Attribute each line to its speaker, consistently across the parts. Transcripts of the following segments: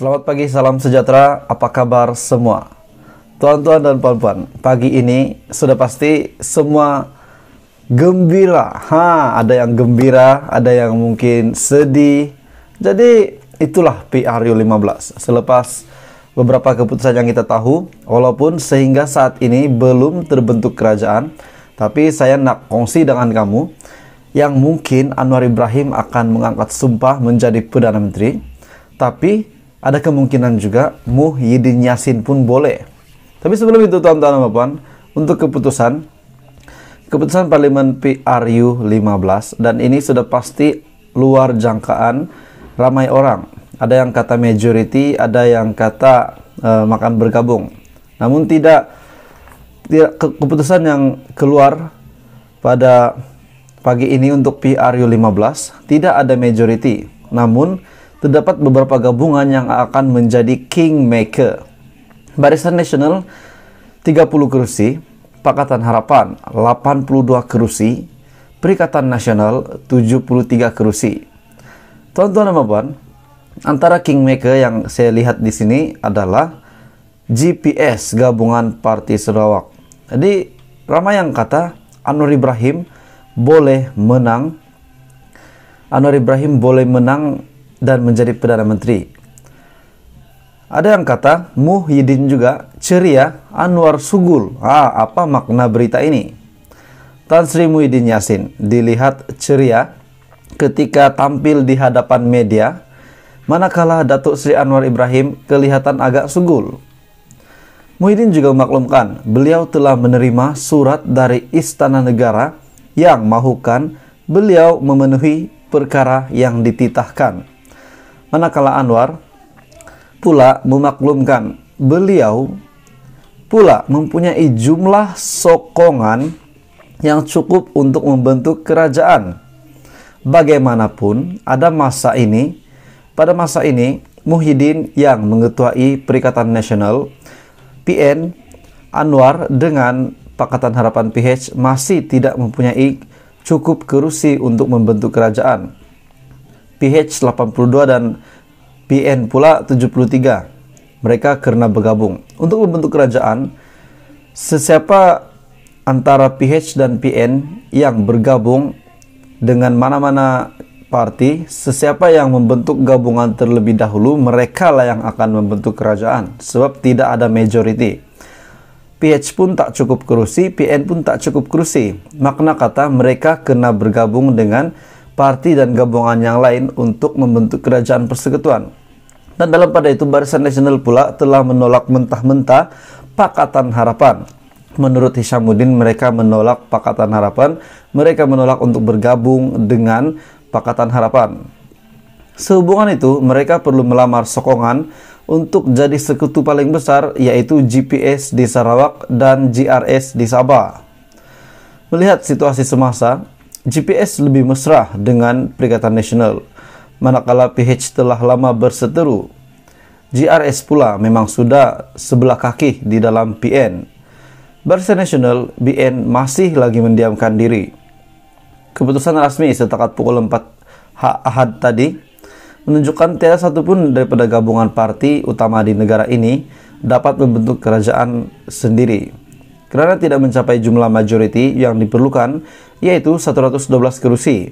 Speaker 1: Selamat pagi, salam sejahtera. Apa kabar semua? Tuan-tuan dan puan-puan, pagi ini sudah pasti semua gembira. Ha, ada yang gembira, ada yang mungkin sedih. Jadi, itulah PRU 15. Selepas beberapa keputusan yang kita tahu, walaupun sehingga saat ini belum terbentuk kerajaan, tapi saya nak kongsi dengan kamu yang mungkin Anwar Ibrahim akan mengangkat sumpah menjadi Perdana Menteri, tapi ada kemungkinan juga Muhyiddin Yasin pun boleh. Tapi sebelum itu tuan-tuan dan puan, untuk keputusan keputusan parlemen PRU 15 dan ini sudah pasti luar jangkaan ramai orang. Ada yang kata majority, ada yang kata uh, makan bergabung. Namun tidak tidak ke, keputusan yang keluar pada pagi ini untuk PRU 15 tidak ada majority. Namun terdapat beberapa gabungan yang akan menjadi kingmaker. Barisan Nasional 30 kursi, Pakatan Harapan 82 kursi, Perikatan Nasional 73 kursi. Tuan-tuan dan puan, antara kingmaker yang saya lihat di sini adalah GPS gabungan Parti Sarawak. Jadi ramai yang kata Anwar Ibrahim boleh menang. Anwar Ibrahim boleh menang dan menjadi Perdana Menteri. Ada yang kata Muhyiddin juga ceria Anwar Sugul. Ah, apa makna berita ini? Tan Sri Muhyiddin Yassin dilihat ceria ketika tampil di hadapan media, manakala Datuk Sri Anwar Ibrahim kelihatan agak sugul. Muhyiddin juga memaklumkan beliau telah menerima surat dari Istana Negara yang mahukan beliau memenuhi perkara yang dititahkan. Manakala Anwar pula memaklumkan beliau pula mempunyai jumlah sokongan yang cukup untuk membentuk kerajaan. Bagaimanapun, ada masa ini, pada masa ini Muhyiddin yang mengetuai Perikatan Nasional PN Anwar dengan Pakatan Harapan PH masih tidak mempunyai cukup kerusi untuk membentuk kerajaan. PH 82 dan PN pula 73. Mereka karena bergabung. Untuk membentuk kerajaan, sesiapa antara PH dan PN yang bergabung dengan mana-mana parti, sesiapa yang membentuk gabungan terlebih dahulu, mereka lah yang akan membentuk kerajaan, sebab tidak ada majority. PH pun tak cukup kursi, PN pun tak cukup kursi. Makna kata mereka kena bergabung dengan parti dan gabungan yang lain untuk membentuk kerajaan persekutuan. Dan dalam pada itu Barisan Nasional pula telah menolak mentah-mentah Pakatan Harapan. Menurut Hishamuddin mereka menolak Pakatan Harapan, mereka menolak untuk bergabung dengan Pakatan Harapan. Sehubungan itu, mereka perlu melamar sokongan untuk jadi sekutu paling besar yaitu GPS di Sarawak dan GRS di Sabah. Melihat situasi semasa, GPS lebih mesra dengan Perikatan Nasional, manakala PH telah lama berseteru. GRS pula memang sudah sebelah kaki di dalam PN. Barisan Nasional, BN masih lagi mendiamkan diri. Keputusan rasmi setakat pukul 4 Ahad tadi menunjukkan tiada satupun daripada gabungan parti utama di negara ini dapat membentuk kerajaan sendiri karena tidak mencapai jumlah majority yang diperlukan, yaitu 112 kerusi.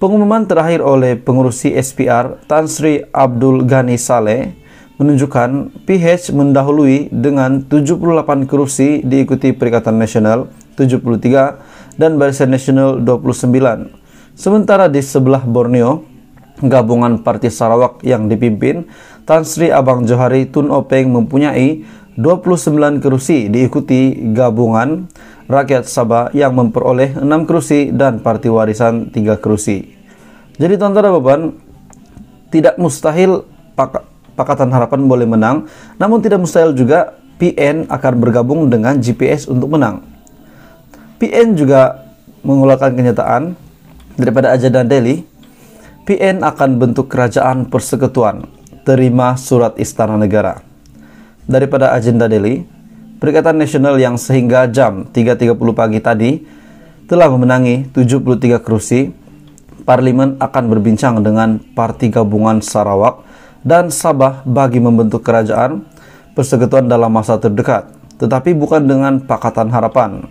Speaker 1: Pengumuman terakhir oleh pengurusi SPR Tan Sri Abdul Ghani Saleh menunjukkan PH mendahului dengan 78 kerusi diikuti Perikatan Nasional 73 dan Barisan Nasional 29. Sementara di sebelah Borneo, gabungan Parti Sarawak yang dipimpin Tan Sri Abang Johari Tun Openg mempunyai 29 kerusi diikuti gabungan rakyat Sabah yang memperoleh 6 kerusi dan parti warisan 3 kerusi. Jadi tuan-tuan dan puan, tidak mustahil pak Pakatan Harapan boleh menang, namun tidak mustahil juga PN akan bergabung dengan GPS untuk menang. PN juga mengeluarkan kenyataan daripada dan Delhi, PN akan bentuk kerajaan persekutuan, terima surat istana negara daripada agenda Delhi, Perikatan Nasional yang sehingga jam 3.30 pagi tadi telah memenangi 73 kerusi, Parlimen akan berbincang dengan Parti Gabungan Sarawak dan Sabah bagi membentuk kerajaan persekutuan dalam masa terdekat, tetapi bukan dengan Pakatan Harapan.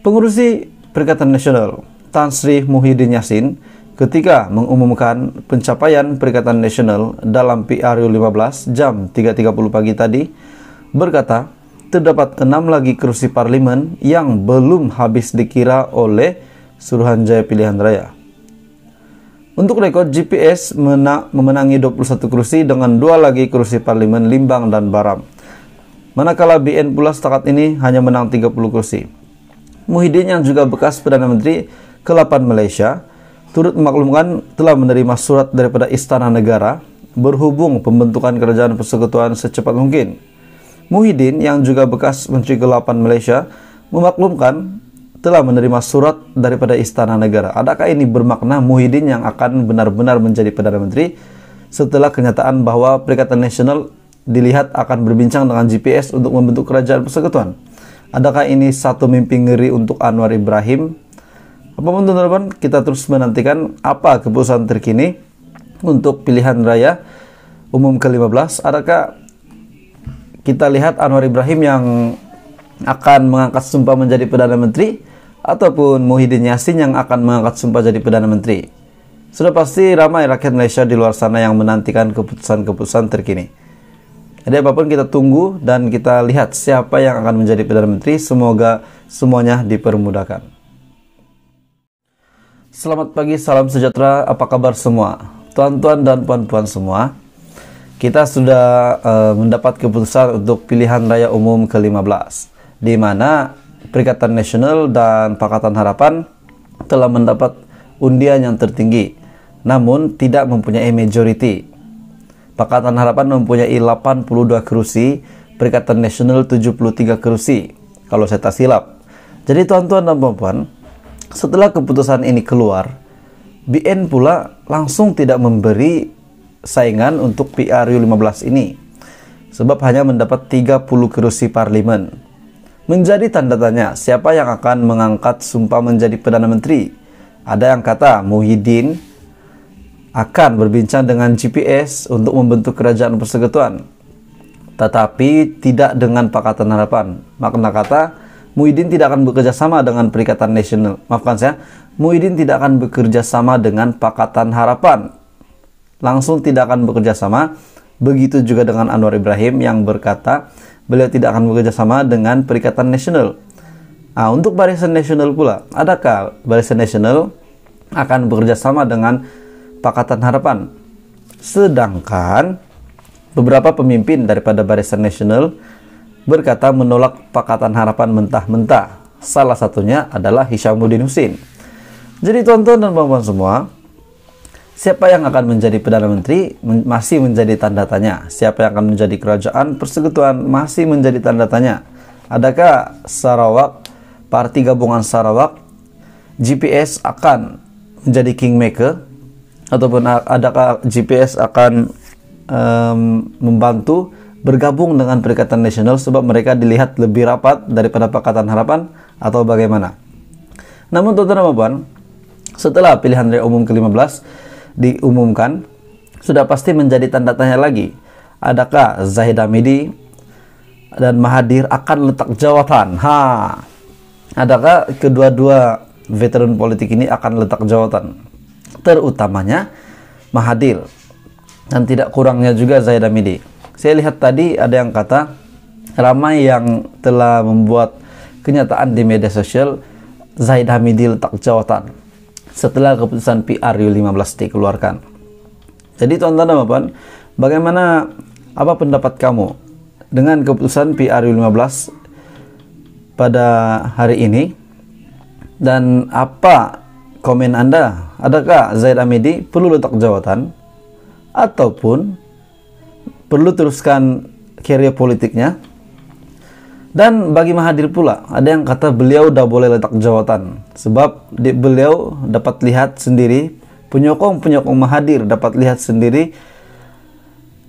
Speaker 1: Pengurusi Perikatan Nasional, Tan Sri Muhyiddin Yassin, ketika mengumumkan pencapaian Perikatan Nasional dalam PRU 15 jam 3.30 pagi tadi, berkata, terdapat enam lagi kursi parlimen yang belum habis dikira oleh Suruhanjaya Pilihan Raya. Untuk rekod, GPS menang, memenangi 21 kursi dengan dua lagi kursi parlimen Limbang dan Baram. Manakala BN pula setakat ini hanya menang 30 kursi. Muhyiddin yang juga bekas Perdana Menteri ke-8 Malaysia, turut memaklumkan telah menerima surat daripada Istana Negara berhubung pembentukan kerajaan persekutuan secepat mungkin. Muhyiddin yang juga bekas Menteri Kelapan Malaysia memaklumkan telah menerima surat daripada Istana Negara. Adakah ini bermakna Muhyiddin yang akan benar-benar menjadi Perdana Menteri setelah kenyataan bahwa Perikatan Nasional dilihat akan berbincang dengan GPS untuk membentuk kerajaan persekutuan? Adakah ini satu mimpi ngeri untuk Anwar Ibrahim Apapun teman-teman, kita terus menantikan apa keputusan terkini untuk pilihan raya umum ke-15. Adakah kita lihat Anwar Ibrahim yang akan mengangkat sumpah menjadi Perdana Menteri ataupun Muhyiddin Yassin yang akan mengangkat sumpah jadi Perdana Menteri? Sudah pasti ramai rakyat Malaysia di luar sana yang menantikan keputusan-keputusan terkini. Jadi apapun kita tunggu dan kita lihat siapa yang akan menjadi Perdana Menteri, semoga semuanya dipermudahkan. Selamat pagi, salam sejahtera. Apa kabar semua? Tuan-tuan dan puan-puan semua. Kita sudah uh, mendapat keputusan untuk pilihan raya umum ke-15 di mana Perikatan Nasional dan Pakatan Harapan telah mendapat undian yang tertinggi namun tidak mempunyai majority. Pakatan Harapan mempunyai 82 kerusi, Perikatan Nasional 73 kerusi, kalau saya tak silap. Jadi tuan-tuan dan puan-puan, setelah keputusan ini keluar, BN pula langsung tidak memberi saingan untuk PRU 15 ini sebab hanya mendapat 30 kursi parlemen. Menjadi tanda tanya siapa yang akan mengangkat sumpah menjadi Perdana Menteri. Ada yang kata Muhyiddin akan berbincang dengan GPS untuk membentuk kerajaan persekutuan. Tetapi tidak dengan Pakatan Harapan. Makna kata, Muhyiddin tidak akan bekerja sama dengan Perikatan Nasional. Maafkan saya, Muhyiddin tidak akan bekerja sama dengan Pakatan Harapan. Langsung tidak akan bekerja sama. Begitu juga dengan Anwar Ibrahim yang berkata beliau tidak akan bekerja sama dengan Perikatan Nasional. Nah, untuk Barisan Nasional pula, adakah Barisan Nasional akan bekerja sama dengan Pakatan Harapan? Sedangkan beberapa pemimpin daripada Barisan Nasional berkata menolak Pakatan Harapan mentah-mentah. Salah satunya adalah Hishamuddin Husin. Jadi tonton dan perempuan semua, siapa yang akan menjadi Perdana Menteri men masih menjadi tanda tanya. Siapa yang akan menjadi kerajaan persekutuan masih menjadi tanda tanya. Adakah Sarawak, Parti Gabungan Sarawak, GPS akan menjadi kingmaker? Ataupun adakah GPS akan um, membantu bergabung dengan Perikatan Nasional sebab mereka dilihat lebih rapat daripada Pakatan Harapan atau bagaimana. Namun tuan-tuan dan setelah pilihan raya umum ke-15 diumumkan, sudah pasti menjadi tanda tanya lagi. Adakah Zahid Hamidi dan Mahathir akan letak jawatan? Ha. Adakah kedua-dua veteran politik ini akan letak jawatan? Terutamanya Mahathir dan tidak kurangnya juga Zahid Hamidi saya lihat tadi ada yang kata ramai yang telah membuat kenyataan di media sosial Zaid Hamidi letak jawatan setelah keputusan PR U15 dikeluarkan. Jadi tuan-tuan dan puan, bagaimana apa pendapat kamu dengan keputusan PR U15 pada hari ini? Dan apa komen Anda? Adakah Zaid Hamidi perlu letak jawatan? Ataupun perlu teruskan karya politiknya. Dan bagi Mahathir pula, ada yang kata beliau udah boleh letak jawatan. Sebab di, beliau dapat lihat sendiri, penyokong-penyokong Mahathir dapat lihat sendiri,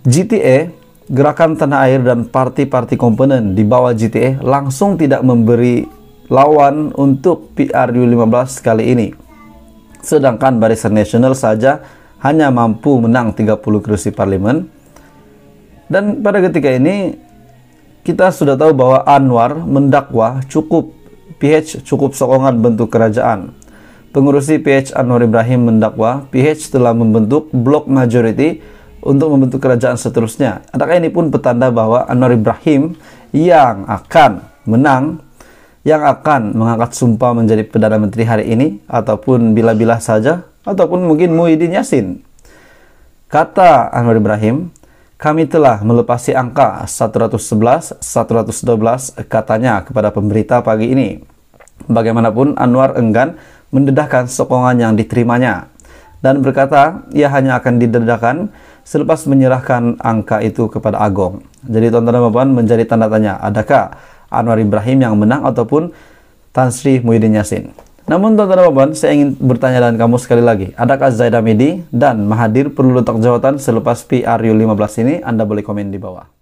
Speaker 1: GTA, Gerakan Tanah Air dan parti-parti komponen di bawah GTA langsung tidak memberi lawan untuk PRU15 kali ini. Sedangkan Barisan Nasional saja hanya mampu menang 30 kursi parlemen dan pada ketika ini kita sudah tahu bahwa Anwar mendakwa cukup PH cukup sokongan bentuk kerajaan. Pengurusi PH Anwar Ibrahim mendakwa PH telah membentuk blok majority untuk membentuk kerajaan seterusnya. Adakah ini pun petanda bahwa Anwar Ibrahim yang akan menang yang akan mengangkat sumpah menjadi Perdana Menteri hari ini ataupun bila-bila saja ataupun mungkin Muhyiddin Yassin? Kata Anwar Ibrahim, kami telah melepasi angka 111, 112 katanya kepada pemberita pagi ini. Bagaimanapun Anwar enggan mendedahkan sokongan yang diterimanya dan berkata ia hanya akan didedahkan selepas menyerahkan angka itu kepada Agong. Jadi tontonan Bapak menjadi tanda tanya, adakah Anwar Ibrahim yang menang ataupun Tan Sri Muhyiddin Yassin? Namun dan puan, saya ingin bertanya dengan kamu sekali lagi. Adakah Zaid Midi dan Mahadir perlu letak jawatan selepas PRU 15 ini? Anda boleh komen di bawah.